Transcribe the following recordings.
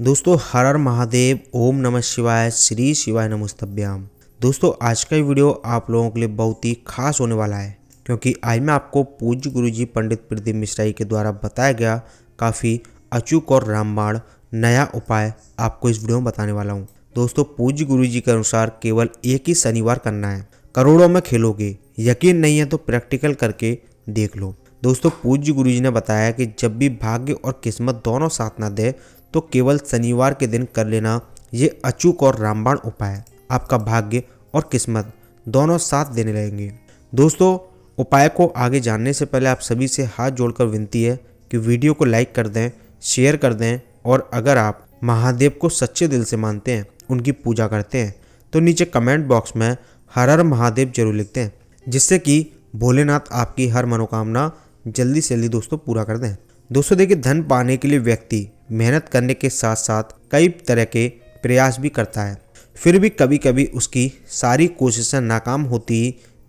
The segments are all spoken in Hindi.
दोस्तों हर हर महादेव ओम नमः शिवाय श्री शिवाय नमस्तभ्याम दोस्तों आज का वीडियो आप लोगों के लिए बहुत ही खास होने वाला है क्योंकि आज मैं आपको पूज्य गुरु जी पंडित प्रदीप मिश्रा जी के द्वारा बताया गया काफ़ी अचूक और रामबाण नया उपाय आपको इस वीडियो में बताने वाला हूँ दोस्तों पूज्य गुरु जी के अनुसार केवल एक ही शनिवार करना है करोड़ों में खेलोगे यकीन नहीं है तो प्रैक्टिकल करके देख लो दोस्तों पूज्य गुरु जी ने बताया कि जब भी भाग्य और किस्मत दोनों साथ ना दे तो केवल शनिवार के दिन कर लेना ये अचूक और रामबाण उपाय आपका भाग्य और किस्मत दोनों साथ देने लगेंगे दोस्तों उपाय को आगे जानने से पहले आप सभी से हाथ जोड़कर विनती है कि वीडियो को लाइक कर दें शेयर कर दें और अगर आप महादेव को सच्चे दिल से मानते हैं उनकी पूजा करते हैं तो नीचे कमेंट बॉक्स में हर हर महादेव जरूर लिखते हैं जिससे कि भोलेनाथ आपकी हर मनोकामना जल्दी से जल्दी दोस्तों पूरा कर दें दोस्तों देखिए धन पाने के लिए व्यक्ति मेहनत करने के साथ साथ कई तरह के प्रयास भी करता है फिर भी कभी कभी उसकी सारी कोशिशें नाकाम होती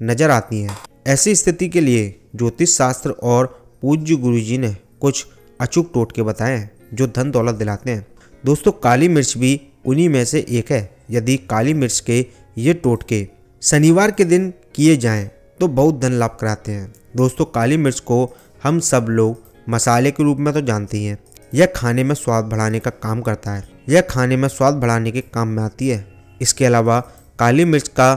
नजर आती हैं ऐसी स्थिति के लिए ज्योतिष शास्त्र और पूज्य गुरु जी ने कुछ अचूक टोटके बताए हैं जो धन दौलत दिलाते हैं दोस्तों काली मिर्च भी उन्हीं में से एक है यदि काली मिर्च के ये टोटके शनिवार के दिन किए जाएं तो बहुत धन लाभ कराते हैं दोस्तों काली मिर्च को हम सब लोग मसाले के रूप में तो जानते ही हैं यह खाने में स्वाद बढ़ाने का काम करता है यह खाने में स्वाद बढ़ाने के काम में आती है इसके अलावा काली मिर्च का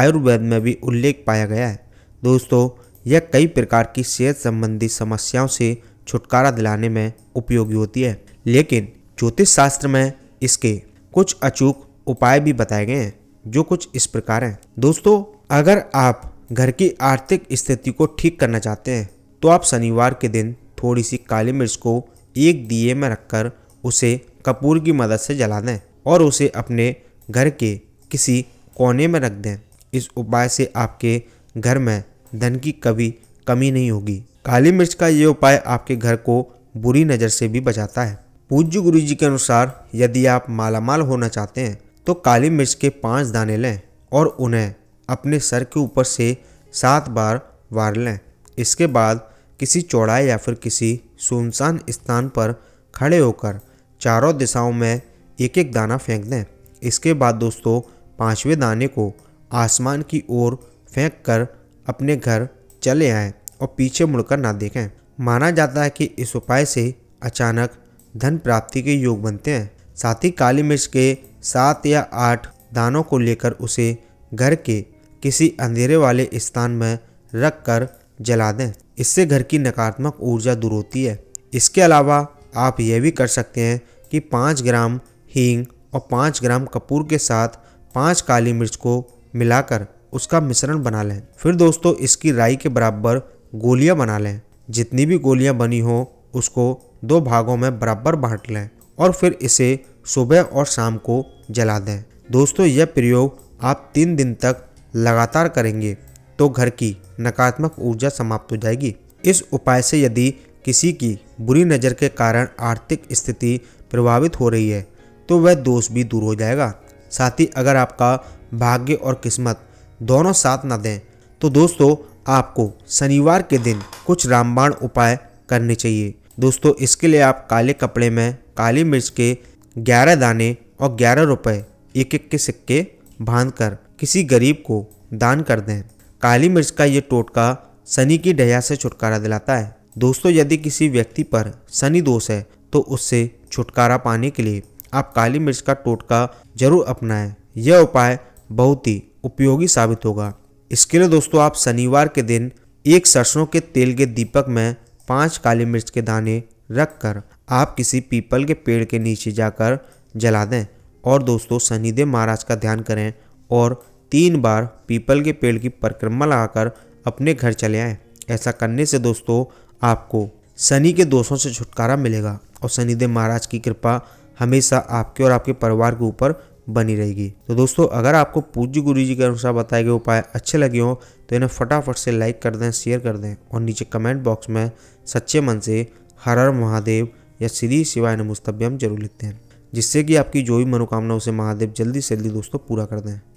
आयुर्वेद में भी उल्लेख पाया गया है दोस्तों यह कई प्रकार की सेहत संबंधी समस्याओं से छुटकारा दिलाने में उपयोगी होती है लेकिन ज्योतिष शास्त्र में इसके कुछ अचूक उपाय भी बताए गए हैं जो कुछ इस प्रकार हैं दोस्तों अगर आप घर की आर्थिक स्थिति को ठीक करना चाहते हैं तो आप शनिवार के दिन थोड़ी सी काली मिर्च को एक दिए में रखकर उसे कपूर की मदद से जला दें और उसे अपने घर के किसी कोने में रख दें इस उपाय से आपके घर में धन की कभी कमी नहीं होगी काली मिर्च का ये उपाय आपके घर को बुरी नज़र से भी बचाता है पूज्य गुरु जी के अनुसार यदि आप मालामाल होना चाहते हैं तो काली मिर्च के पांच दाने लें और उन्हें अपने सर के ऊपर से सात बार वार लें इसके बाद किसी चौड़ाई या फिर किसी सुनसान स्थान पर खड़े होकर चारों दिशाओं में एक एक दाना फेंक दें इसके बाद दोस्तों पांचवें दाने को आसमान की ओर फेंक कर अपने घर चले आएँ और पीछे मुड़कर ना देखें माना जाता है कि इस उपाय से अचानक धन प्राप्ति के योग बनते हैं साथ ही काली मिर्च के सात या आठ दानों को लेकर उसे घर के किसी अंधेरे वाले स्थान में रख कर जला दें इससे घर की नकारात्मक ऊर्जा दूर होती है इसके अलावा आप यह भी कर सकते हैं कि पाँच ग्राम हींग और पाँच ग्राम कपूर के साथ पाँच काली मिर्च को मिलाकर उसका मिश्रण बना लें फिर दोस्तों इसकी राई के बराबर गोलियां बना लें जितनी भी गोलियां बनी हो उसको दो भागों में बराबर बांट लें और फिर इसे सुबह और शाम को जला दें दोस्तों यह प्रयोग आप तीन दिन तक लगातार करेंगे तो घर की नकारात्मक ऊर्जा समाप्त हो जाएगी इस उपाय से यदि किसी की बुरी नज़र के कारण आर्थिक स्थिति प्रभावित हो रही है तो वह दोष भी दूर हो जाएगा साथ ही अगर आपका भाग्य और किस्मत दोनों साथ ना दें तो दोस्तों आपको शनिवार के दिन कुछ रामबाण उपाय करने चाहिए दोस्तों इसके लिए आप काले कपड़े में काली मिर्च के ग्यारह दाने और ग्यारह रुपए एक एक के सिक्के बांधकर कर किसी गरीब को दान कर दें काली मिर्च का ये टोटका शनि की डया से छुटकारा दिलाता है दोस्तों यदि किसी व्यक्ति पर शनि दोष है तो उससे छुटकारा पाने के लिए आप काली मिर्च का टोटका जरूर अपनाएं यह उपाय बहुत ही उपयोगी साबित होगा इसके लिए दोस्तों आप शनिवार के दिन एक सरसों के तेल के दीपक में पांच काली मिर्च के दाने रख कर आप किसी पीपल के पेड़ के नीचे जाकर जला दें और दोस्तों शनिदेव महाराज का ध्यान करें और तीन बार पीपल के पेड़ की परिक्रमा लगाकर अपने घर चले आएँ ऐसा करने से दोस्तों आपको शनि के दोषों से छुटकारा मिलेगा और शनिदेव महाराज की कृपा हमेशा आपके और आपके परिवार के ऊपर बनी रहेगी तो दोस्तों अगर आपको पूज्य गुरु जी के अनुसार बताए गए उपाय अच्छे लगे हों तो इन्हें फटाफट से लाइक कर दें शेयर कर दें और नीचे कमेंट बॉक्स में सच्चे मन से हर हर महादेव या श्री शिवाय नमुस्तभ्यम जरूर लिखते हैं जिससे कि आपकी जो भी मनोकामना उसे महादेव जल्दी से जल्दी दोस्तों पूरा कर दें